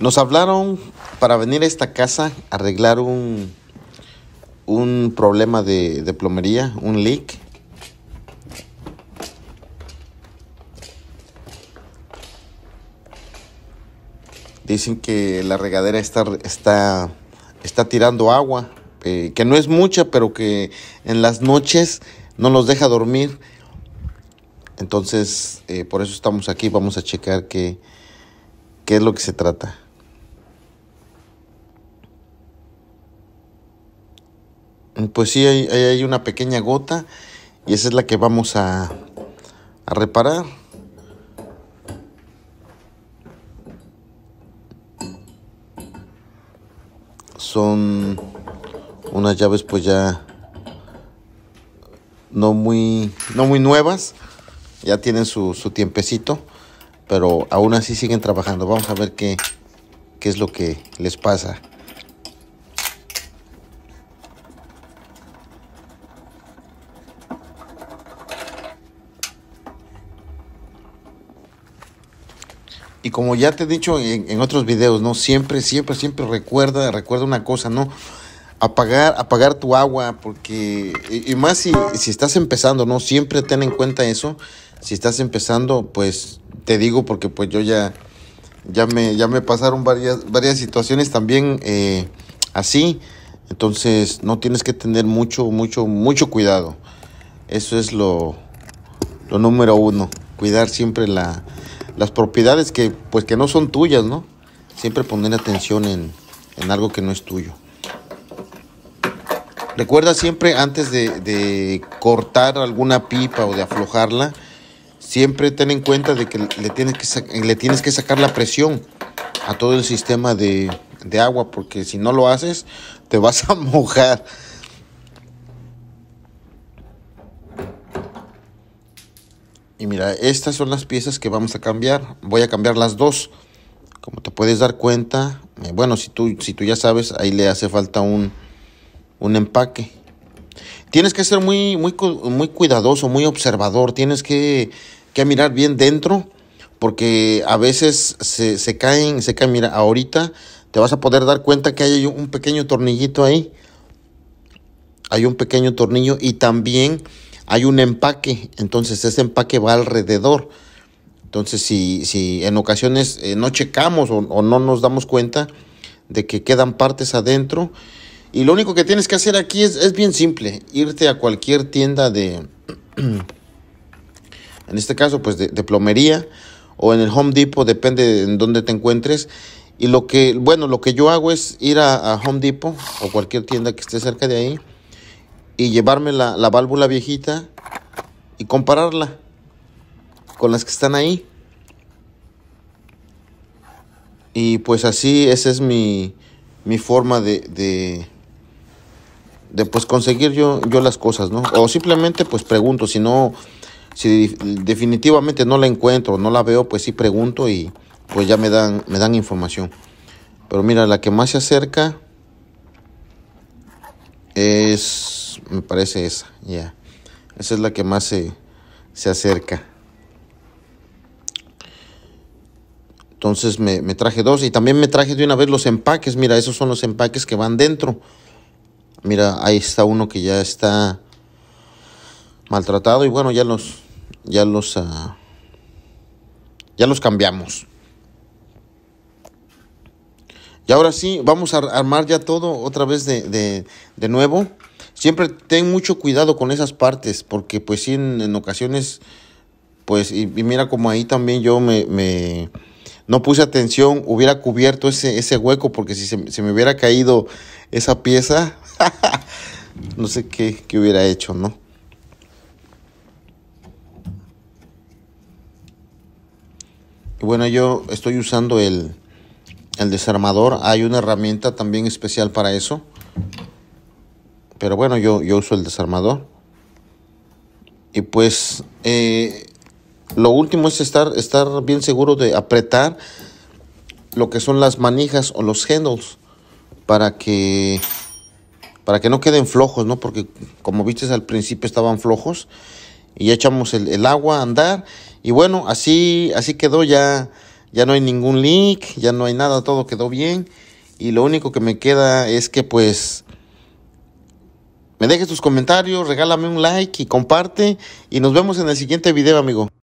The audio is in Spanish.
Nos hablaron para venir a esta casa a arreglar un, problema de, plomería, un leak. Dicen que la regadera está, está, está tirando agua, eh, que no es mucha, pero que en las noches no nos deja dormir. Entonces, eh, por eso estamos aquí, vamos a checar qué, qué es lo que se trata. pues sí, hay, hay una pequeña gota y esa es la que vamos a, reparar. Son unas llaves pues ya no muy, no muy nuevas, ya tienen su, su tiempecito, pero aún así siguen trabajando. Vamos a ver qué, qué es lo que les pasa. Y como ya te he dicho en, otros videos, ¿no? Siempre, siempre, siempre recuerda, recuerda una cosa, ¿no? Apagar, apagar tu agua, porque, y, más si, estás empezando, ¿no? Siempre ten en cuenta eso. Si estás empezando, pues te digo, porque pues yo ya, ya me, ya me pasaron varias, varias situaciones también eh, así. Entonces no tienes que tener mucho, mucho, mucho cuidado. Eso es lo, lo número uno. Cuidar siempre la, las propiedades que, pues, que no son tuyas, ¿no? Siempre poner atención en, algo que no es tuyo. Recuerda siempre antes de, cortar alguna pipa o de aflojarla, siempre ten en cuenta de que le tienes que, le tienes que sacar la presión a todo el sistema de, de agua, porque si no lo haces, te vas a mojar. Y mira, estas son las piezas que vamos a cambiar. Voy a cambiar las dos. Como te puedes dar cuenta, eh, bueno, si tú, si tú ya sabes, ahí le hace falta un, empaque. Tienes que ser muy, muy, muy cuidadoso, muy observador. Tienes que, que mirar bien dentro porque a veces se, se, caen, se caen. Mira, ahorita te vas a poder dar cuenta que hay un pequeño tornillito ahí. Hay un pequeño tornillo y también hay un empaque, entonces ese empaque va alrededor. Entonces, si, si en ocasiones eh, no checamos o, no nos damos cuenta de que quedan partes adentro, y lo único que tienes que hacer aquí es, bien simple, irte a cualquier tienda de, en este caso, pues de, plomería o en el Home Depot, depende en dónde te encuentres. Y lo que, bueno, lo que yo hago es ir a, a Home Depot o cualquier tienda que esté cerca de ahí y llevarme la, válvula viejita y compararla con las que están ahí. Y pues así, esa es mi, forma de, de, pues conseguir yo, yo las cosas, ¿no? O simplemente pues pregunto, si no, si definitivamente no la encuentro, no la veo, pues sí pregunto y pues ya me dan, me dan información. Pero mira, la que más se acerca es, me parece esa, ya. Esa es la que más se, se acerca. Entonces me, traje dos y también me traje de una vez los empaques. Mira, esos son los empaques que van dentro. Mira, ahí está uno que ya está maltratado y bueno, ya los, ya los, ah, ya los cambiamos. Y ahora sí, vamos a armar ya todo otra vez de, nuevo. Siempre ten mucho cuidado con esas partes, porque pues sí, en, ocasiones, pues, y, mira como ahí también yo me, no puse atención, hubiera cubierto ese, ese hueco, porque si se, me hubiera caído esa pieza, no sé qué, qué hubiera hecho, ¿no? Y bueno, yo estoy usando el, el desarmador. Hay una herramienta también especial para eso. Pero bueno, yo, yo uso el desarmador. Y pues eh, lo último es estar, estar bien seguro de apretar lo que son las manijas o los handles para que para que no queden flojos, ¿no? Porque como viste al principio estaban flojos y ya echamos el, el agua a andar y bueno, así así quedó ya ya no hay ningún link, ya no hay nada, todo quedó bien. Y lo único que me queda es que pues me dejes tus comentarios, regálame un like y comparte. Y nos vemos en el siguiente video, amigo.